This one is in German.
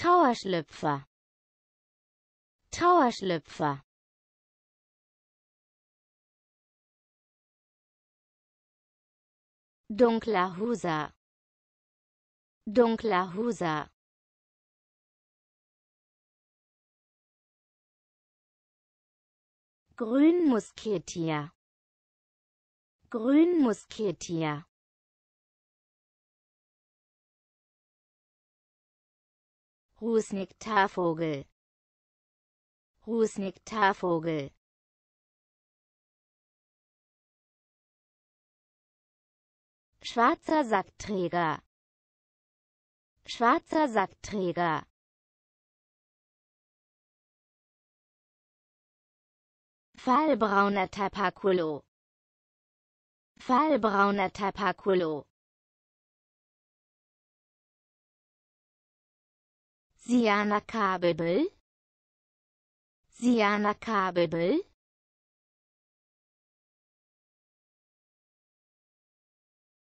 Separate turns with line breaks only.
Trauerschlüpfer Trauerschlüpfer Dunkler Huser Dunkler Huser Grünmusketier Grünmusketier Rusnik Tafogel Schwarzer Sackträger Schwarzer Sackträger Fallbrauner Tapaculo Fallbrauner Tapaculo Siana Kabel Siana Kabel